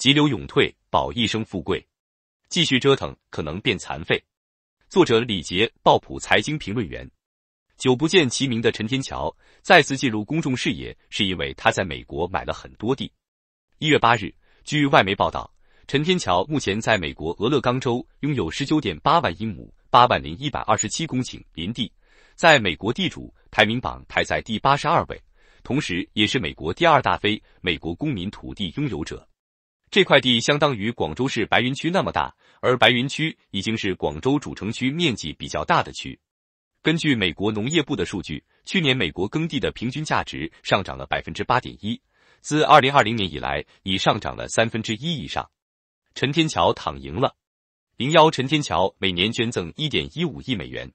急流勇退，保一生富贵；继续折腾，可能变残废。作者：李杰，报普财经评论员。久不见其名的陈天桥再次进入公众视野，是因为他在美国买了很多地。一月八日，据外媒报道，陈天桥目前在美国俄勒冈州拥有十九点八万英亩（八万零一百二十七公顷）林地，在美国地主排名榜排在第八十二位，同时也是美国第二大非美国公民土地拥有者。这块地相当于广州市白云区那么大，而白云区已经是广州主城区面积比较大的区。根据美国农业部的数据，去年美国耕地的平均价值上涨了百分之八点一，自二零二零年以来，已上涨了三分之一以上。陈天桥躺赢了，零幺陈天桥每年捐赠一点一五亿美元。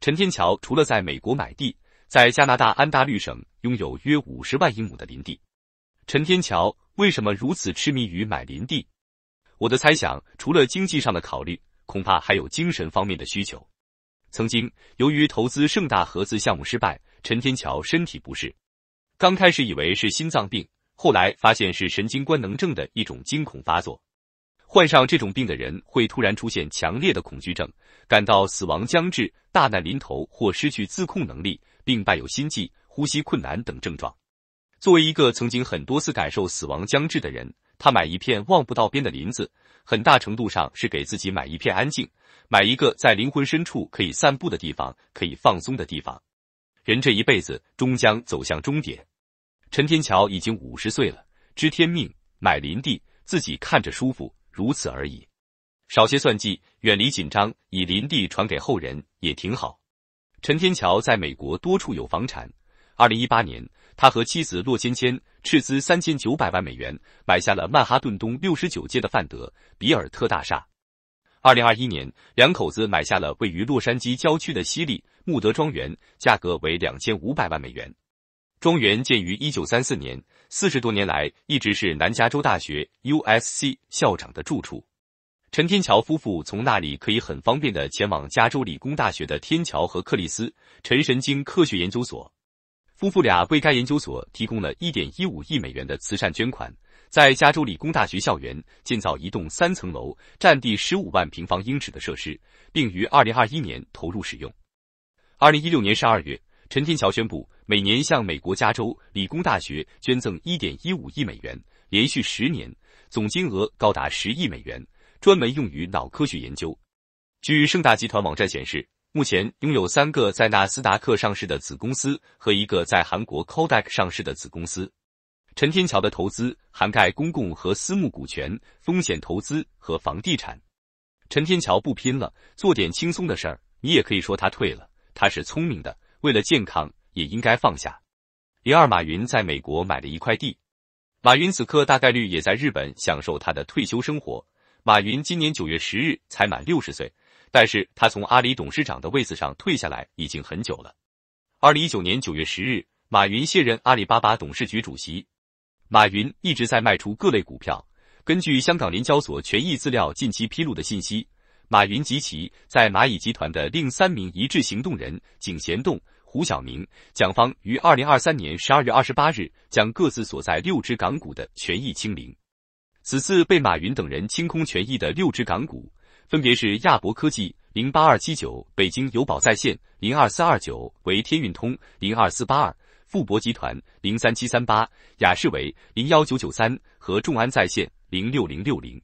陈天桥除了在美国买地，在加拿大安大略省拥有约五十万英亩的林地。陈天桥为什么如此痴迷于买林地？我的猜想，除了经济上的考虑，恐怕还有精神方面的需求。曾经，由于投资盛大盒子项目失败，陈天桥身体不适，刚开始以为是心脏病，后来发现是神经官能症的一种惊恐发作。患上这种病的人会突然出现强烈的恐惧症，感到死亡将至、大难临头或失去自控能力，并伴有心悸、呼吸困难等症状。作为一个曾经很多次感受死亡将至的人，他买一片望不到边的林子，很大程度上是给自己买一片安静，买一个在灵魂深处可以散步的地方，可以放松的地方。人这一辈子终将走向终点。陈天桥已经五十岁了，知天命，买林地，自己看着舒服，如此而已。少些算计，远离紧张，以林地传给后人也挺好。陈天桥在美国多处有房产。二零一八年。他和妻子洛芊芊斥资三千九百万美元买下了曼哈顿东六十九街的范德比尔特大厦。二零二一年，两口子买下了位于洛杉矶郊区的西利穆德庄园，价格为两千五百万美元。庄园建于一九三四年，四十多年来一直是南加州大学 U.S.C. 校长的住处。陈天桥夫妇从那里可以很方便的前往加州理工大学的天桥和克里斯陈神经科学研究所。夫妇俩为该研究所提供了一点一五亿美元的慈善捐款，在加州理工大学校园建造一栋三层楼、占地十五万平方英尺的设施，并于二零二一年投入使用。二零一六年十二月，陈天桥宣布每年向美国加州理工大学捐赠一点一五亿美元，连续十年，总金额高达十亿美元，专门用于脑科学研究。据盛大集团网站显示。目前拥有三个在纳斯达克上市的子公司和一个在韩国 k o d a k 上市的子公司。陈天桥的投资涵盖公共和私募股权、风险投资和房地产。陈天桥不拼了，做点轻松的事儿。你也可以说他退了，他是聪明的，为了健康也应该放下。零二马云在美国买了一块地，马云此刻大概率也在日本享受他的退休生活。马云今年九月十日才满六十岁。但是他从阿里董事长的位子上退下来已经很久了。二零一九年九月十日，马云卸任阿里巴巴董事局主席。马云一直在卖出各类股票。根据香港联交所权益资料近期披露的信息，马云及其在蚂蚁集团的另三名一致行动人景贤栋、胡晓明、蒋方于二零二三年十二月二十八日将各自所在六只港股的权益清零。此次被马云等人清空权益的六只港股。分别是亚博科技零八二七九、北京友宝在线零二四二九、维天运通零二四八二、富博集团零三七三八、雅士维零幺九九三和众安在线零六零六零。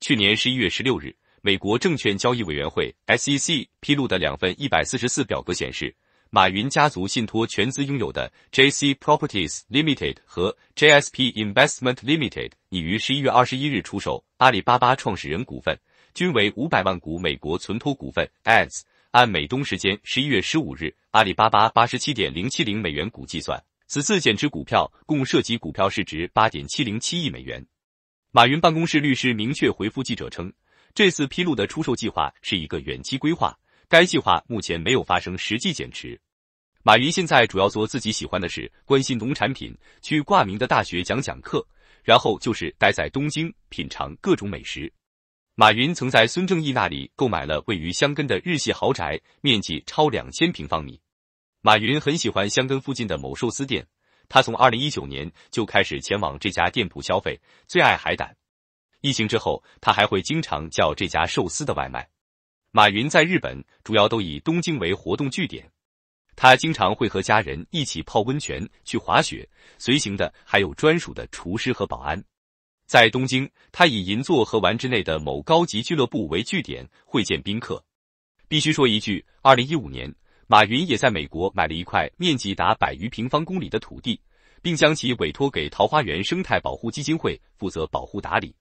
去年十一月十六日，美国证券交易委员会 （SEC） 披露的两份一百四十四表格显示，马云家族信托全资拥有的 J C Properties Limited 和 J S P Investment Limited 已于十一月二十一日出售阿里巴巴创始人股份。均为五百万股美国存托股份 ADS，按美东时间十一月十五日阿里巴巴八十七点零七零美元股计算，此次减持股票共涉及股票市值八点七零七亿美元。马云办公室律师明确回复记者称，这次披露的出售计划是一个远期规划，该计划目前没有发生实际减持。马云现在主要做自己喜欢的事，关心农产品，去挂名的大学讲讲课，然后就是待在东京品尝各种美食。马云曾在孙正义那里购买了位于箱根的日系豪宅，面积超两千平方米。马云很喜欢箱根附近的某寿司店，他从二零一九年就开始前往这家店铺消费，最爱海胆。疫情之后，他还会经常叫这家寿司的外卖。马云在日本主要都以东京为活动据点，他经常会和家人一起泡温泉、去滑雪，随行的还有专属的厨师和保安。在东京，他以银座和丸之内的某高级俱乐部为据点会见宾客。必须说一句，二零一五年，马云也在美国买了一块面积达百余平方公里的土地，并将其委托给桃花源生态保护基金会负责保护打理。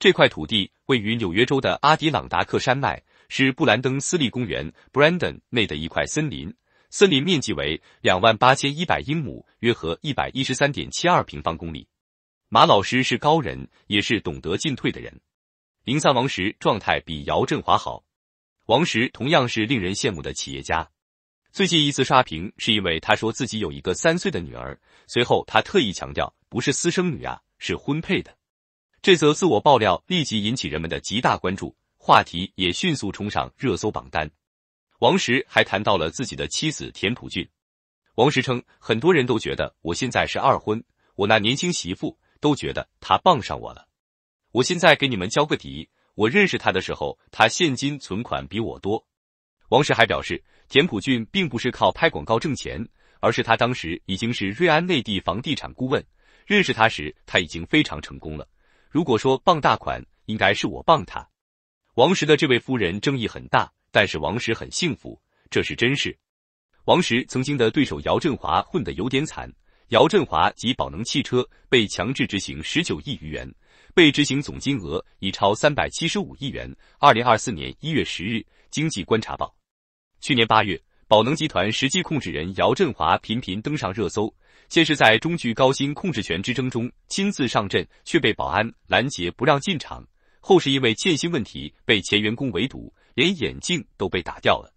这块土地位于纽约州的阿迪朗达克山脉，是布兰登斯利公园 （Brandon） 内的一块森林。森林面积为两万八千一百英亩，约合一百一十三点七二平方公里。马老师是高人，也是懂得进退的人。零三王石状态比姚振华好，王石同样是令人羡慕的企业家。最近一次刷屏是因为他说自己有一个三岁的女儿，随后他特意强调不是私生女啊，是婚配的。这则自我爆料立即引起人们的极大关注，话题也迅速冲上热搜榜单。王石还谈到了自己的妻子田朴珺。王石称，很多人都觉得我现在是二婚，我那年轻媳妇。都觉得他傍上我了，我现在给你们交个底，我认识他的时候，他现金存款比我多。王石还表示，田朴珺并不是靠拍广告挣钱，而是他当时已经是瑞安内地房地产顾问，认识他时他已经非常成功了。如果说傍大款，应该是我傍他。王石的这位夫人争议很大，但是王石很幸福，这是真事。王石曾经的对手姚振华混得有点惨。姚振华及宝能汽车被强制执行十九亿余元，被执行总金额已超三百七十五亿元。二零二四年一月十日，经济观察报。去年八月，宝能集团实际控制人姚振华频频登上热搜。先是在中局高新控制权之争中亲自上阵，却被保安拦截不让进场；后是因为欠薪问题被前员工围堵，连眼镜都被打掉了。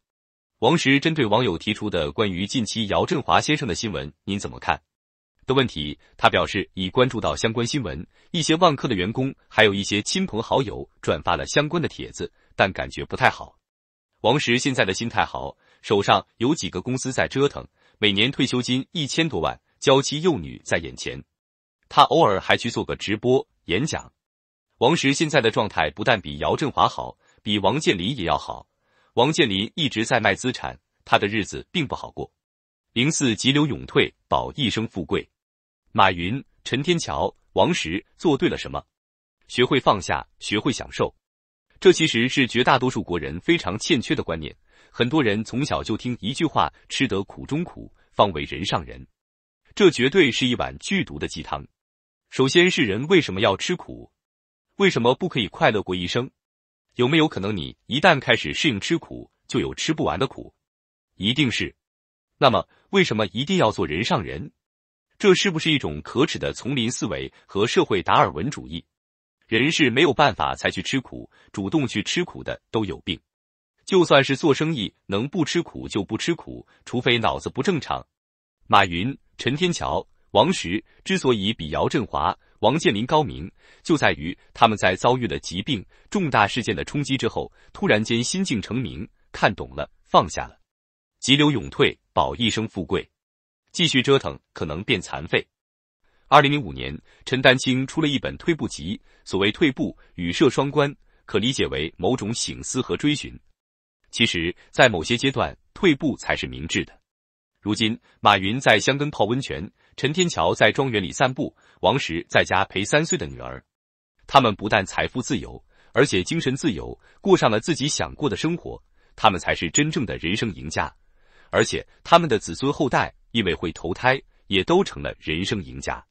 王石针对网友提出的关于近期姚振华先生的新闻，您怎么看？的问题，他表示已关注到相关新闻，一些万科的员工还有一些亲朋好友转发了相关的帖子，但感觉不太好。王石现在的心态好，手上有几个公司在折腾，每年退休金一千多万，娇妻幼女在眼前，他偶尔还去做个直播演讲。王石现在的状态不但比姚振华好，比王健林也要好。王健林一直在卖资产，他的日子并不好过。零四急流勇退，保一生富贵。马云、陈天桥、王石做对了什么？学会放下，学会享受。这其实是绝大多数国人非常欠缺的观念。很多人从小就听一句话：“吃得苦中苦，方为人上人。”这绝对是一碗剧毒的鸡汤。首先是人为什么要吃苦？为什么不可以快乐过一生？有没有可能你一旦开始适应吃苦，就有吃不完的苦？一定是。那么，为什么一定要做人上人？这是不是一种可耻的丛林思维和社会达尔文主义？人是没有办法才去吃苦，主动去吃苦的都有病。就算是做生意，能不吃苦就不吃苦，除非脑子不正常。马云、陈天桥、王石之所以比姚振华、王健林高明，就在于他们在遭遇了疾病、重大事件的冲击之后，突然间心境澄明，看懂了，放下了，急流勇退，保一生富贵。继续折腾可能变残废。二零零五年，陈丹青出了一本《退步集》，所谓“退步”与设双关，可理解为某种醒思和追寻。其实，在某些阶段，退步才是明智的。如今，马云在香根泡温泉，陈天桥在庄园里散步，王石在家陪三岁的女儿。他们不但财富自由，而且精神自由，过上了自己想过的生活。他们才是真正的人生赢家，而且他们的子孙后代。因为会投胎，也都成了人生赢家。